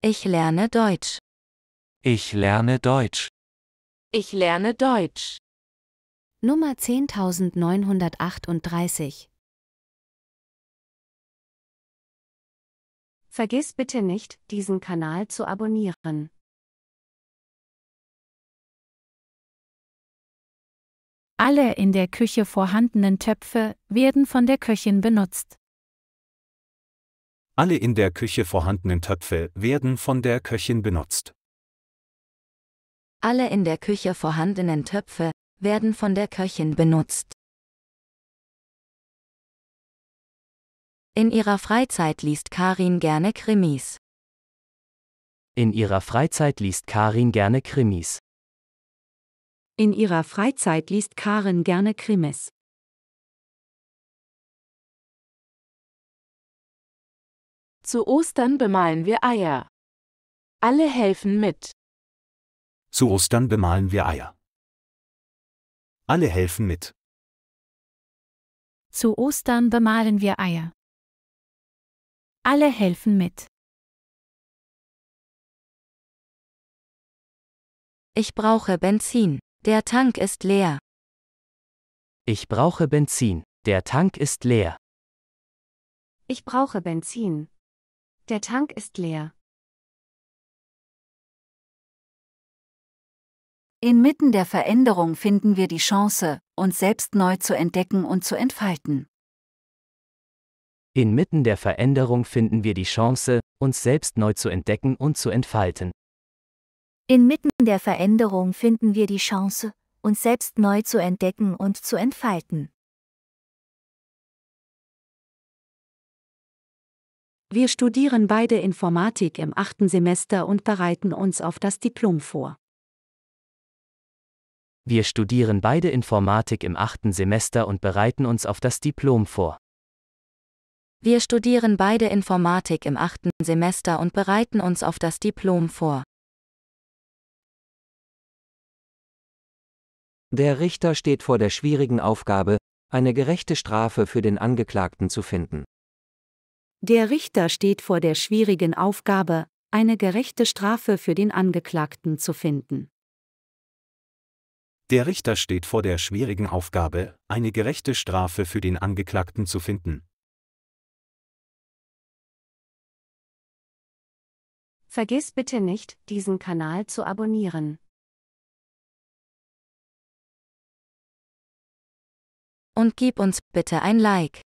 Ich lerne Deutsch. Ich lerne Deutsch. Ich lerne Deutsch. Nummer 10938. Vergiss bitte nicht, diesen Kanal zu abonnieren. Alle in der Küche vorhandenen Töpfe werden von der Köchin benutzt. Alle in der Küche vorhandenen Töpfe werden von der Köchin benutzt. Alle in der Küche vorhandenen Töpfe werden von der Köchin benutzt. In ihrer Freizeit liest Karin gerne Krimis. In ihrer Freizeit liest Karin gerne Krimis. In ihrer Freizeit liest Karin gerne Krimis. Zu Ostern bemalen wir Eier. Alle helfen mit. Zu Ostern bemalen wir Eier. Alle helfen mit. Zu Ostern bemalen wir Eier. Alle helfen mit. Ich brauche Benzin. Der Tank ist leer. Ich brauche Benzin. Der Tank ist leer. Ich brauche Benzin. Der Tank ist leer. Inmitten der Veränderung finden wir die Chance, uns selbst neu zu entdecken und zu entfalten. Inmitten der Veränderung finden wir die Chance, uns selbst neu zu entdecken und zu entfalten. Inmitten der Veränderung finden wir die Chance, uns selbst neu zu entdecken und zu entfalten. Wir studieren beide Informatik im achten Semester und bereiten uns auf das Diplom vor. Wir studieren beide Informatik im achten Semester und bereiten uns auf das Diplom vor. Wir studieren beide Informatik im achten Semester und bereiten uns auf das Diplom vor. Der Richter steht vor der schwierigen Aufgabe, eine gerechte Strafe für den Angeklagten zu finden. Der Richter steht vor der schwierigen Aufgabe, eine gerechte Strafe für den Angeklagten zu finden. Der Richter steht vor der schwierigen Aufgabe, eine gerechte Strafe für den Angeklagten zu finden. Vergiss bitte nicht, diesen Kanal zu abonnieren. Und gib uns bitte ein Like.